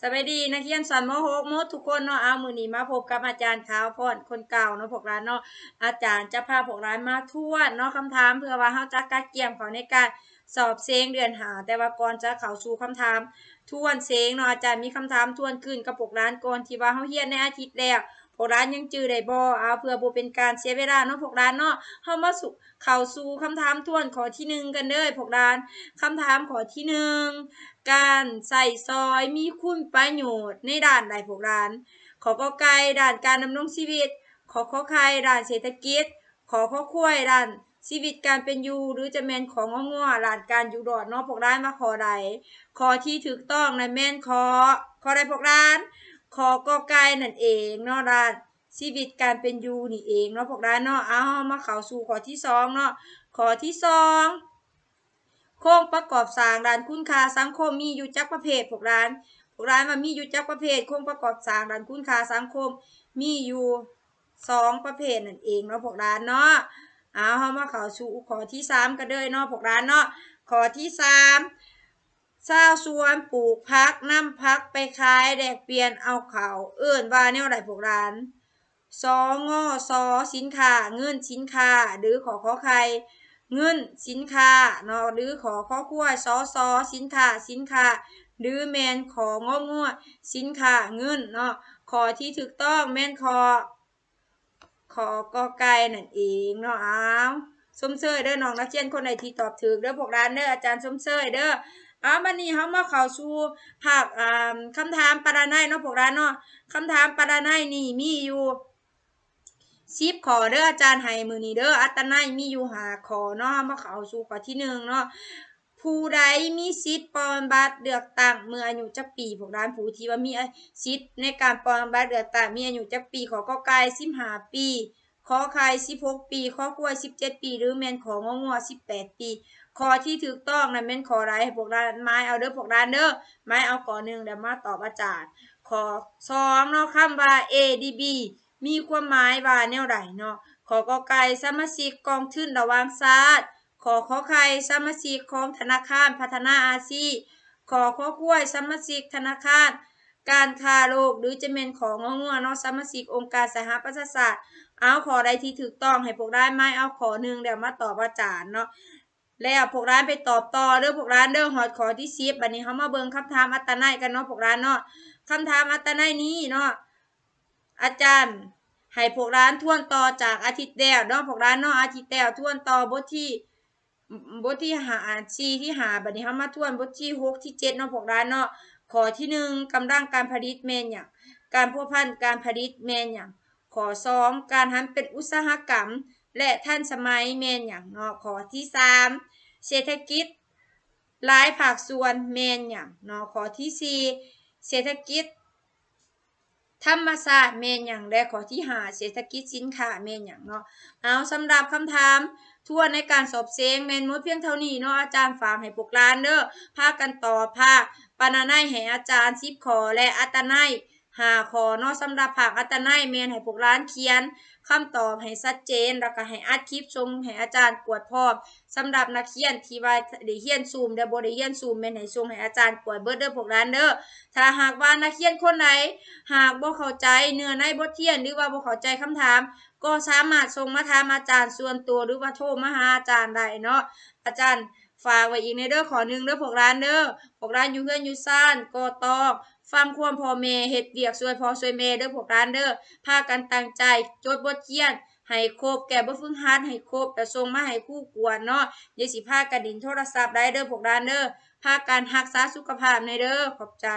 สวัสดีนักเรียนสอนมหกมดทุกคนเนาะเอามือนีมาพบกับอาจารย์ขาวพอดคนเก่าเนาะพวกร้านเนาะอาจารย์จะพาพวกร้านมาทวนเนาะคำถามเพื่อว่าเขาจะกัดเกี่ยมเขาในการสอบเซงเดือนหาแต่ว่าก่อนจะเขาสู่คำถามทวนเซงเนาะอาจารย์มีคำถามทวนขึ้นกับพวกร้านก่อนที่ว่าเขาเฮียนในอาทิตย์แล้วพวกร้านยังจือได้บ่เอาเพื่อบูเป็นการเสียเวลาเนาะพวกร้านเนาะเ้ามาสุเข่าสู่คำถามทวนขอที่หนึ่งกันเด้อพวกร้าน คำถามขอที่หนึ่ง การใส่ซอยมีคุณประโยชน์ในด้านใดพวกร้าน ขอกอไก่ด้านการดำรงชีวิต ขอข้อไข่ด้านเศรษฐกิจ ขอข้อคว้ยด้านชีวิตการเป็นอยู่หรือจะแมนของง้อหลานการอยู่ดอดเนาะพวกร้านมาขอใดขอที่ถูกต้องในแมนขอขอใดพวกร้านคอกอไก่นั่นเองเนาะด้านชีวิตการเป็นยูนี่เองเนาะพวกด้านเนาะเอามาเข้าสู่ข้อที่สองเนาะข้อที่สองโครงประกอบสร้างด้านคุณค่าสังคมมีอยู่จักประเภทพวกด้านพวกด้านมัามีอยู่จักประเภทโครงประกอบสร้างด้านคุณค่าสังคมมีอยู่สองประเภทนั่นเองเนาะพวกด้านเนาะเอาเข้ามาเข้าสู่ข้อที่สามก็เด้เนาะพวกด้านเนาะข้อที่สามชาวสวนปลูกพักน้ำพักไปขายแดกเปลี่ยนเอาเขาเอื้อนว่าแนวไหลพวกร้านสองอสอสินค้าเงินสินค้าหรือขอขอใครเงินสินค้าเนาะหรือขอข้อขั้วซอซอสินค้าสินค้า หรือแมนของงองวสินค้าเงินเนาะขอที่ถูกต้องแมนขอขอกอไก่นั่นเองเนาะอ้าวสมเสยเด้อน้องนักเรียนคนไหนที่ตอบถูกเด้อพวกร้านเด้ออาจารย์สมเสยเด้ออามันนี่เขามาเข่าสู่ภาคอ่าคำถามปรานัยเนาะพวกเราเนาะคำถามปรานัยนี่มีอยู่ซิบขอเด้ออาจารย์ให้มือนี่เด้ออัตนัยมีอยู่หาขอเนาะมาเข่าสูข้อที่หนึ่งเนาะ ผู้ใดมีสิทธิ์ปอนบัตรเดือดต่าง เมื่ออายุจะปีพวกร้านผู้ที่ว่ามีสิทธิ์ในการปอนบัตรเดือดต่างมีอายุจะปีขอก็กายสิบห้าปีขอไข่สิบหกปี ขอกล้วยสิบเจ็ดปี หรือแมนของงอสิบแปดปี ขอที่ถูกต้องนะแมนขอไรให้พวกร้านไม้เอาเด้อพวกร้านเด้อไม้เอาก่อหนึ่งเดี๋ยวมาตอบอาจารย์ ขอสองเนาะคำว่า A D B มีความหมายว่าแนวไหนเนาะขอกอไก่สมาชิกกองทุนระวางศาสตร์ขอขอไข่สมาชิกของธนาคารพัฒนาอาซีขอขอกล้วยสมาชิกธนาคาร การคาโลกหรือจะเป็นของงงวเนาะสมาชิกองค์การสหประชาชาติเอาขอได้ที่ถูกต้องให้พวกร้านไม่เอาขอหนึ่งเดี๋ยวมาตอบอาจารย์เนาะ แล้วพวกร้านไปตอบต่อเรื่องพวกร้านเรื่องหอดขอที่ซีฟบันนี้เขามาเบิ่งคำถามอัตนายกันเนาะพวกร้านเนาะคำถามอัตนายนี้เนาะ อาจารย์ให้พวกร้านทวนต่อจากอาทิตย์เดียวเนาะพวกร้านเนาะอาทิตย์เดียวทวนต่อบทที่บทที่หาชีที่หาบันนี้เขามาทวนบทที่หกที่เจ็ดเนาะพวกร้านเนาะขอที่หนึ่งกำลังการผลิตเมนอย่างการพัวพันการผลิตเมนอย่างขอสองการทำเป็นอุตสาหกรรมและท่านสมัยเมนอย่างเนาะขอที่สามเศรษฐกิจหลายภาคส่วนเมนอย่างเนาะขอที่สี่เศรษฐกิจ ธรรมศาสตร์เมนอย่างและขอที่หาเศรษฐกิจสินค้าเมนอย่างเนาะเอาสำหรับคำถามทั่วในการสอบเซงแมนมุดเพียงเท่านี้เนาะอาจารย์ฝากให้พวกร้านเด้อภาคกันต่อภาคปานาไนให้อาจารย์ซิบขอและอัตนานหาขอเนาะสำหรับผักอัตนายเมนให้พวกร้านเขียนคำตอบให้ชัดเจน แล้วก็ให้อัดคลิปชงให้อาจารย์กวดพอมสำหรับนักเขียนที่ว่าได้เขียนซูมได้บ่ได้เขียนซูมเมนให้ชงให้อาจารย์กวดเบิดเดอร์พวกร้านเด้อถ้าหากว่านักเขียนคนไหน หากบ่เข้าใจเนื้อในบทเขียนหรือว่าบ่เข้าใจคำถาม ก็สามารถส่งมาถามอาจารย์ส่วนตัวหรือว่าโทรมาหาอาจารย์ได้เนาะอาจารย์ฝากไว้อีกในเด้อขอหนึ่งเด้อพวกร้านเด้อพวกร้านอยู่เพื่อนอยู่ซ่านก็ตองฟังความพอเมเฮ็ดเบียกสวยพอสวยเมเด้อพวกร้านเด้อพากันตั้งใจจดบทเรียนให้ครบแก่บ่ฟึ่งฮัดให้ครบแต่ส่งมาให้คู่กวนเนาะย่ยสิพากันดินโทรศัพท์ได้เด้อพวกร้านเด้อพากันรักษาสุขภาพในเด้อขอบใจ